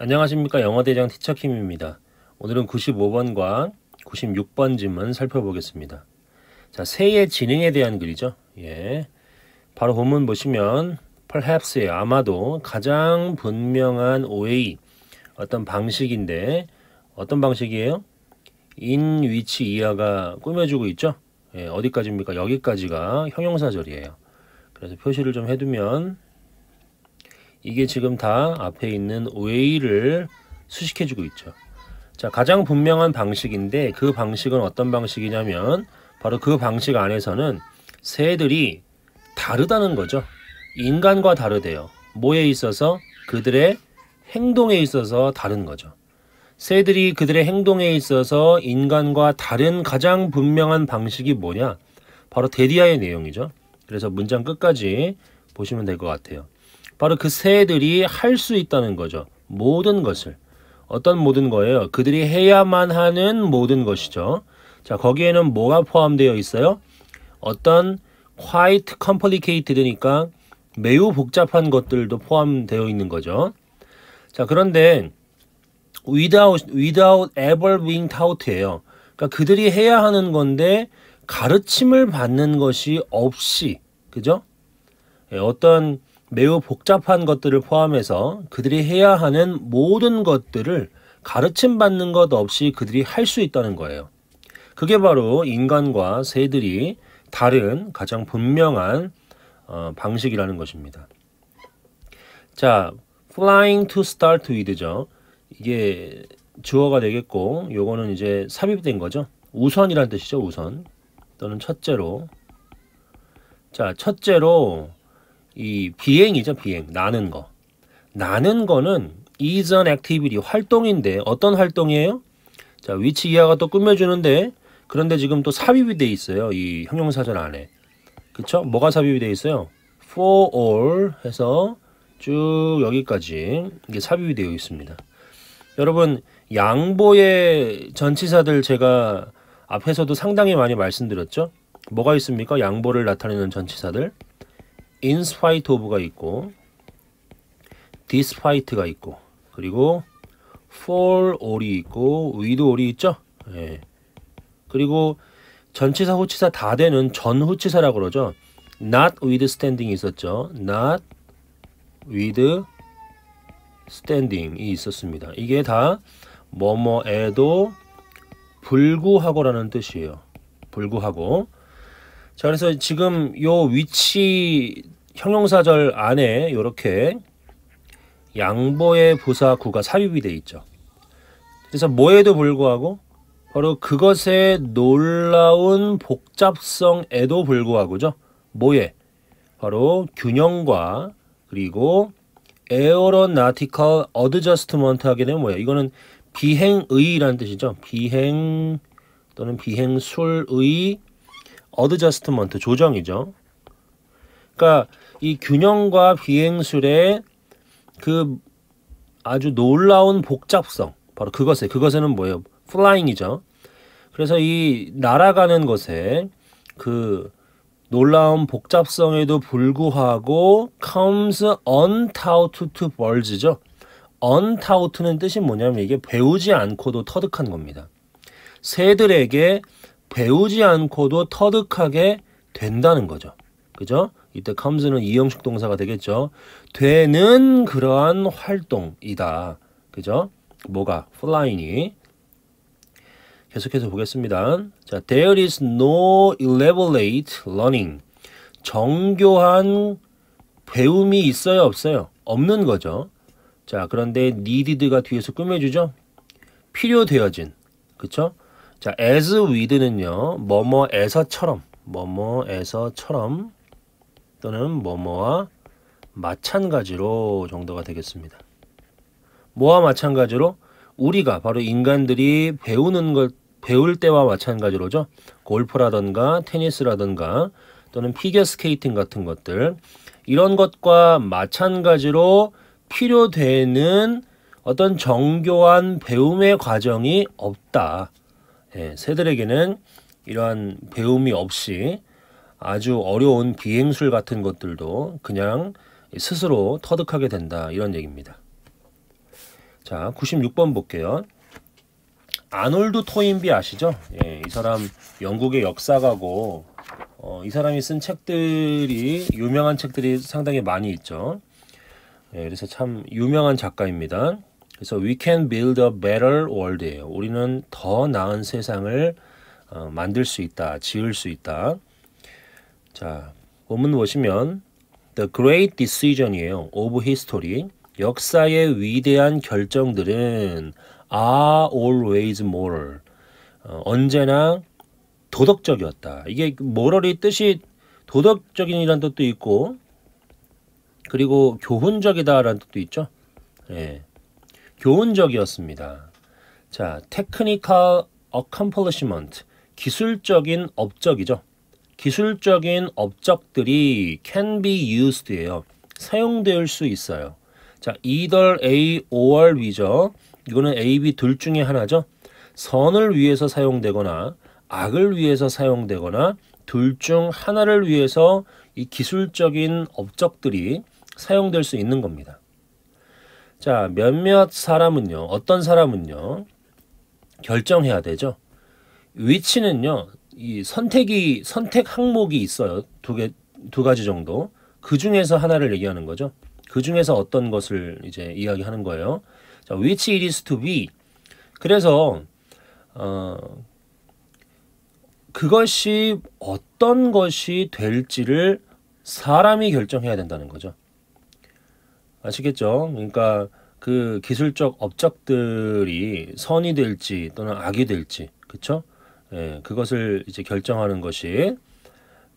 안녕하십니까 영어대장 티처킴입니다. 오늘은 95번과 96번 지문 살펴보겠습니다. 자, 새의 진행에 대한 글이죠. 예. 바로 본문 보시면 perhaps의 아마도 가장 분명한 오 a 의 어떤 방식인데 어떤 방식이에요? in which 이하가 꾸며주고 있죠. 예, 어디까지입니까? 여기까지가 형용사절이에요. 그래서 표시를 좀 해두면 이게 지금 다 앞에 있는 웨이를 수식해주고 있죠. 자, 가장 분명한 방식인데 그 방식은 어떤 방식이냐면 바로 그 방식 안에서는 새들이 다르다는 거죠. 인간과 다르대요. 뭐에 있어서 그들의 행동에 있어서 다른 거죠. 새들이 그들의 행동에 있어서 인간과 다른 가장 분명한 방식이 뭐냐? 바로 데디아의 내용이죠. 그래서 문장 끝까지 보시면 될 것 같아요. 바로 그 새들이 할 수 있다는 거죠. 모든 것을. 어떤 모든 거예요? 그들이 해야만 하는 모든 것이죠. 자, 거기에는 뭐가 포함되어 있어요? 어떤 quite complicated니까 매우 복잡한 것들도 포함되어 있는 거죠. 자, 그런데 without, without ever being taught예요. 그러니까 그들이 해야 하는 건데 가르침을 받는 것이 없이, 그죠? 예, 어떤 매우 복잡한 것들을 포함해서 그들이 해야 하는 모든 것들을 가르침 받는 것 없이 그들이 할 수 있다는 거예요. 그게 바로 인간과 새들이 다른 가장 분명한 어, 방식이라는 것입니다. 자, flying to start with죠. 이게 주어가 되겠고 요거는 이제 삽입된 거죠. 우선이란 뜻이죠, 우선. 또는 첫째로. 자, 첫째로 이 비행이죠, 비행. 나는 거. 나는 거는 이전 액티비티 활동인데 어떤 활동이에요? 자, 위치 이하가 또 꾸며 주는데 그런데 지금 또 삽입이 돼 있어요. 이형용사전 안에. 그쵸? 뭐가 삽입이 돼 있어요? for all 해서 쭉 여기까지 이게 삽입이 되어 있습니다. 여러분 양보의 전치사들 제가 앞에서도 상당히 많이 말씀드렸죠. 뭐가 있습니까? 양보를 나타내는 전치사들. 인스파이트 오브가 있고 디스파이트가 있고 그리고 for 이 있고 위드 t h 이 있죠. 예. 그리고 전치사 후치사 다 되는 전후치사라고 그러죠. not withstanding이 있었죠. not withstanding이 있었습니다. 이게 다 뭐뭐에도 불구하고라는 뜻이에요. 불구하고 자, 그래서 지금 요 위치 형용사절 안에 이렇게 양보의 부사구가 삽입이 돼 있죠. 그래서 뭐에도 불구하고 바로 그것의 놀라운 복잡성에도 불구하고죠. 뭐에? 바로 균형과 그리고 aeronautical a 하게 되면 뭐예요? 이거는 비행의라는 뜻이죠. 비행 또는 비행술의 어드저스트먼트 조정이죠. 그러니까 이 균형과 비행술의 그 아주 놀라운 복잡성 바로 그것에 그것에는 뭐예요? 플라잉이죠. 그래서 이 날아가는 것에 그 놀라운 복잡성에도 불구하고 comes untaught birds죠. untaught는 뜻이 뭐냐면 이게 배우지 않고도 터득한 겁니다. 새들에게 배우지 않고도 터득하게 된다는 거죠. 그죠? 이때 comes는 이형식 동사가 되겠죠. 되는 그러한 활동이다. 그죠? 뭐가? flying이. 계속해서 보겠습니다. 자, there is no elaborate learning. 정교한 배움이 있어요, 없어요? 없는 거죠. 자, 그런데 needed가 뒤에서 꾸며주죠. 필요되어진. 그쵸? 자, as with는요. 뭐뭐에서처럼, 뭐뭐에서처럼 또는 뭐뭐와 마찬가지로 정도가 되겠습니다. 뭐와 마찬가지로 우리가 바로 인간들이 배우는 걸 배울 때와 마찬가지로죠. 골프라든가 테니스라든가 또는 피겨 스케이팅 같은 것들 이런 것과 마찬가지로 필요되는 어떤 정교한 배움의 과정이 없다. 예, 새들에게는 이러한 배움이 없이 아주 어려운 비행술 같은 것들도 그냥 스스로 터득하게 된다 이런 얘기입니다. 자 96번 볼게요. 아놀드 토인비 아시죠? 예, 이 사람 영국의 역사가고 어, 이 사람이 쓴 책들이 유명한 책들이 상당히 많이 있죠. 예, 그래서 참 유명한 작가입니다. 그래서 we can build a better world예요. 우리는 더 나은 세상을 어, 만들 수 있다, 지을 수 있다. 자, 본문 보시면 the great decision이에요. of history. 역사의 위대한 결정들은 are always moral. 어, 언제나 도덕적이었다. 이게 moral이 뜻이 도덕적인이라 뜻도 있고 그리고 교훈적이다라는 뜻도 있죠. 예. 교훈적이었습니다. 자, technical accomplishment, 기술적인 업적이죠. 기술적인 업적들이 can be used예요. 사용될 수 있어요. 자, either A or B죠. 이거는 A, B 둘 중에 하나죠. 선을 위해서 사용되거나 악을 위해서 사용되거나 둘 중 하나를 위해서 이 기술적인 업적들이 사용될 수 있는 겁니다. 자, 몇몇 사람은요. 어떤 사람은요. 결정해야 되죠. 위치는요. 이 선택이 선택 항목이 있어요. 두개두 가지 정도. 그 중에서 하나를 얘기하는 거죠. 그 중에서 어떤 것을 이제 이야기하는 거예요. 자, which it is to be. 그래서 어 그것이 어떤 것이 될지를 사람이 결정해야 된다는 거죠. 아시겠죠? 그러니까 그 기술적 업적들이 선이 될지 또는 악이 될지 그쵸? 예, 그것을 이제 결정하는 것이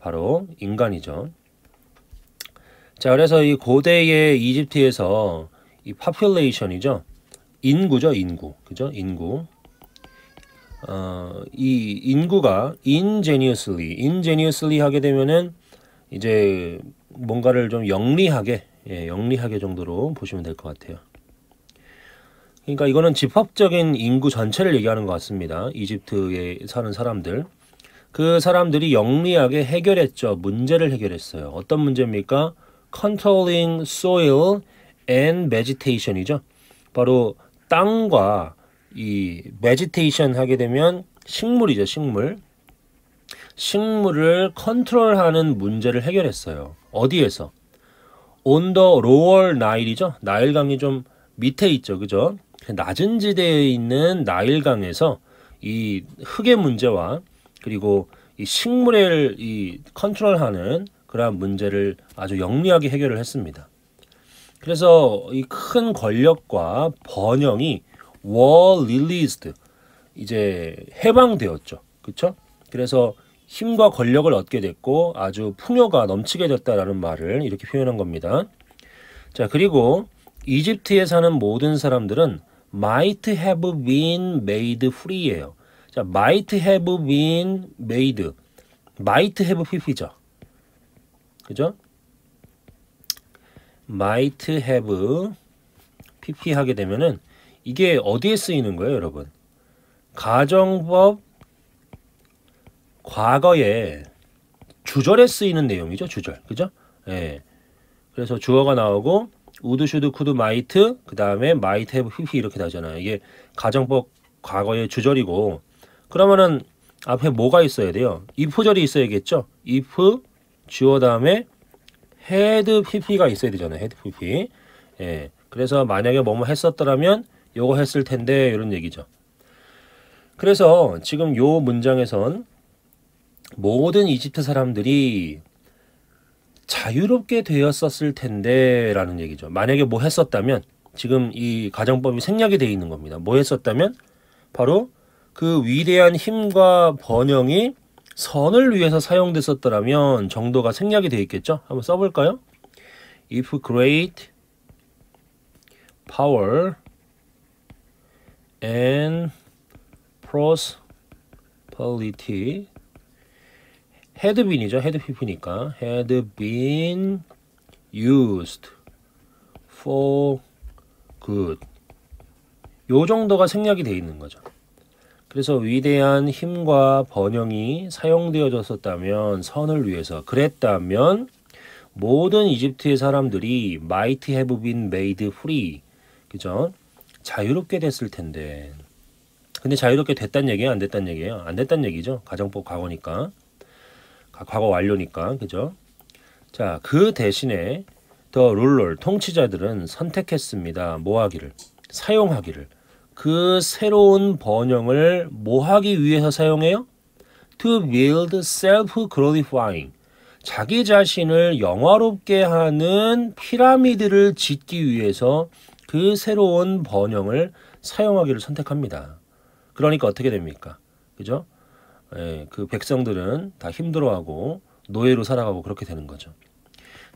바로 인간이죠. 자, 그래서 이 고대의 이집트에서 이 population이죠. 인구죠, 인구. 그죠? 인구. 어, 이 인구가 ingeniously, ingeniously 하게 되면은 이제 뭔가를 좀 영리하게 예, 영리하게 정도로 보시면 될 것 같아요. 그러니까 이거는 집합적인 인구 전체를 얘기하는 것 같습니다. 이집트에 사는 사람들. 그 사람들이 영리하게 해결했죠. 문제를 해결했어요. 어떤 문제입니까? Controlling soil and vegetation이죠. 바로 땅과 이 vegetation 하게 되면 식물이죠. 식물. 식물을 컨트롤하는 문제를 해결했어요. 어디에서? 온더 로월 나일이죠. 나일강이 좀 밑에 있죠. 그죠? 낮은 지대에 있는 나일강에서 이 흙의 문제와 그리고 이 식물을 이 컨트롤하는 그러한 문제를 아주 영리하게 해결을 했습니다. 그래서 이 큰 권력과 번영이 war r e 이제 해방되었죠. 그렇죠? 그래서 힘과 권력을 얻게 됐고 아주 풍요가 넘치게 됐다라는 말을 이렇게 표현한 겁니다. 자, 그리고 이집트에 사는 모든 사람들은 might have been made free예요. 자, might have been made. might have pp죠. 그죠? might have pp 하게 되면은 이게 어디에 쓰이는 거예요, 여러분? 가정법 과거에 주절에 쓰이는 내용이죠. 주절. 그죠? 예. 그래서 주어가 나오고 우드 슈드 쿠드 마이트 그다음에 마이트 해브 휘휘 이렇게 나잖아요. 이게 가정법 과거의 주절이고 그러면은 앞에 뭐가 있어야 돼요? if절이 있어야겠죠? if 주어 다음에 헤드 휘 p 가 있어야 되잖아요. 헤드 휘 p 예. 그래서 만약에 뭐뭐 했었더라면 요거 했을 텐데 이런 얘기죠. 그래서 지금 요 문장에선 모든 이집트 사람들이 자유롭게 되었었을 텐데라는 얘기죠. 만약에 뭐 했었다면 지금 이 가정법이 생략이 돼 있는 겁니다. 뭐 했었다면 바로 그 위대한 힘과 번영이 선을 위해서 사용됐었더라면 정도가 생략이 돼 있겠죠. 한번 써볼까요? If great power and prosperity had been이죠. had PP니까 had been used for good 요 정도가 생략이 돼 있는 거죠. 그래서 위대한 힘과 번영이 사용되어졌었다면 선을 위해서 그랬다면 모든 이집트의 사람들이 might have been made free 그죠? 자유롭게 됐을 텐데 근데 자유롭게 됐단 얘기예요? 안 됐단 얘기예요? 안 됐단 얘기죠. 가정법 과거니까. 아, 과거 완료니까 그죠? 자, 그 대신에 더 룰럴 통치자들은 선택했습니다. 뭐 하기를 사용하기를 그 새로운 번영을 뭐 하기 위해서 사용해요? To build self-glorifying 자기 자신을 영화롭게 하는 피라미드를 짓기 위해서 그 새로운 번영을 사용하기를 선택합니다. 그러니까 어떻게 됩니까? 그죠? 예, 그 백성들은 다 힘들어하고 노예로 살아가고 그렇게 되는 거죠.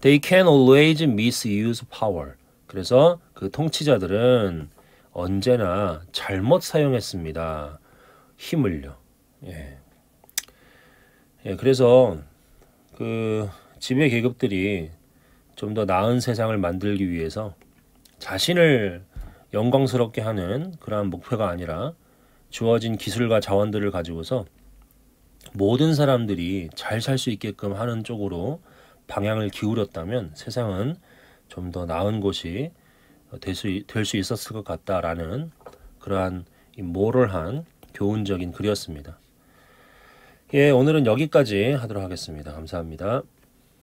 They can always misuse power. 그래서 그 통치자들은 언제나 잘못 사용했습니다. 힘을요. 예. 예, 그래서 그 지배 계급들이 좀 더 나은 세상을 만들기 위해서 자신을 영광스럽게 하는 그러한 목표가 아니라 주어진 기술과 자원들을 가지고서 모든 사람들이 잘 살 수 있게끔 하는 쪽으로 방향을 기울였다면 세상은 좀 더 나은 곳이 될수 될수 있었을 것 같다라는 그러한 모럴한 교훈적인 글이었습니다. 예, 오늘은 여기까지 하도록 하겠습니다. 감사합니다.